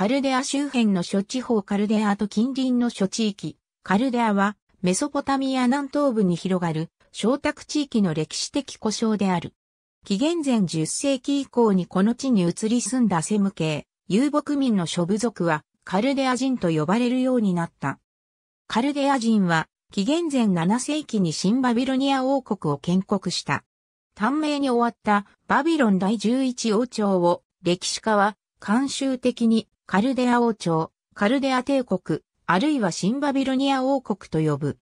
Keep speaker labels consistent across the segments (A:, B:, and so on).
A: カルデア周辺の諸地方カルデアと近隣の諸地域、カルデアはメソポタミア南東部に広がる小卓地域の歴史的故障である。紀元前10世紀以降にこの地に移り住んだセム系、遊牧民の諸部族はカルデア人と呼ばれるようになった。カルデア人は紀元前7世紀に新バビロニア王国を建国した。短命に終わったバビロン第11王朝を歴史家は慣習的にカルデア王朝、カルデア帝国、あるいはシンバビロニア王国と呼ぶ。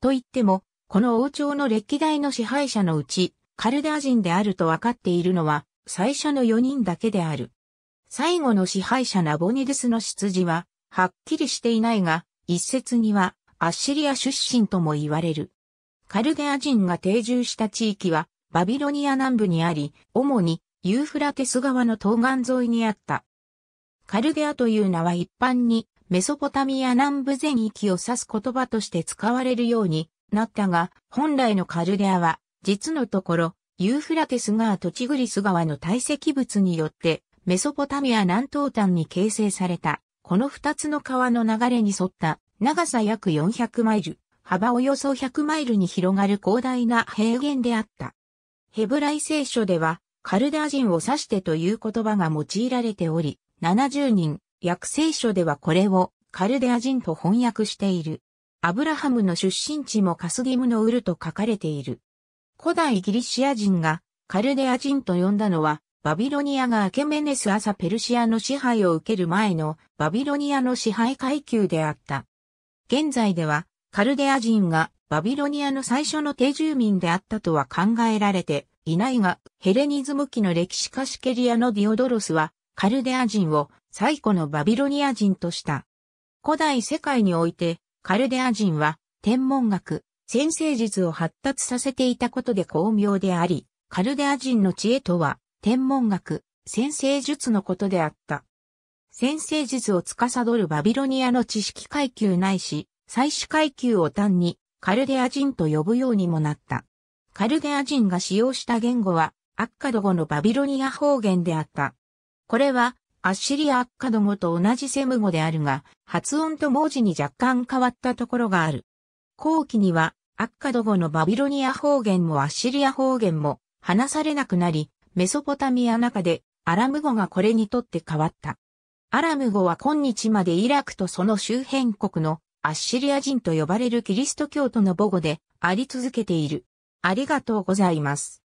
A: と言っても、この王朝の歴代の支配者のうち、カルデア人であると分かっているのは、最初の4人だけである。最後の支配者ナボニデスの出自は、はっきりしていないが、一説には、アッシリア出身とも言われる。カルデア人が定住した地域は、バビロニア南部にあり、主にユーフラテス川の東岸沿いにあった。カルデアという名は一般にメソポタミア南部全域を指す言葉として使われるようになったが、本来のカルデアは、実のところ、ユーフラテス川とチグリス川の堆積物によって、メソポタミア南東端に形成された、この二つの川の流れに沿った、長さ約400マイル、幅およそ100マイルに広がる広大な平原であった。ヘブライ聖書では、カルデア人を指してという言葉が用いられており、70人、訳聖書ではこれをカルデア人と翻訳している。アブラハムの出身地もカスギムのウルと書かれている。古代ギリシア人がカルデア人と呼んだのは、バビロニアがアケメネス朝ペルシアの支配を受ける前のバビロニアの支配階級であった。現在ではカルデア人がバビロニアの最初の定住民であったとは考えられていないが、ヘレニズム期の歴史家シケリアのディオドロスはカルデア人を最古のバビロニア人とした。古代世界において、カルデア人は天文学、先生術を発達させていたことで巧妙であり、カルデア人の知恵とは、天文学、先生術のことであった。先生術を司るバビロニアの知識階級ないし、祭祀階級を単にカルデア人と呼ぶようにもなった。カルデア人が使用した言語は、アッカド語のバビロニア方言であった。これは、アッシリア・アッカド語と同じセム語であるが、発音と文字に若干変わったところがある。後期には、アッカド語のバビロニア方言もアッシリア方言も話されなくなり、メソポタミア中でアラム語がこれにとって変わった。アラム語は今日までイラクとその周辺国のアッシリア人と呼ばれるキリスト教徒の母語であり続けている。ありがとうございます。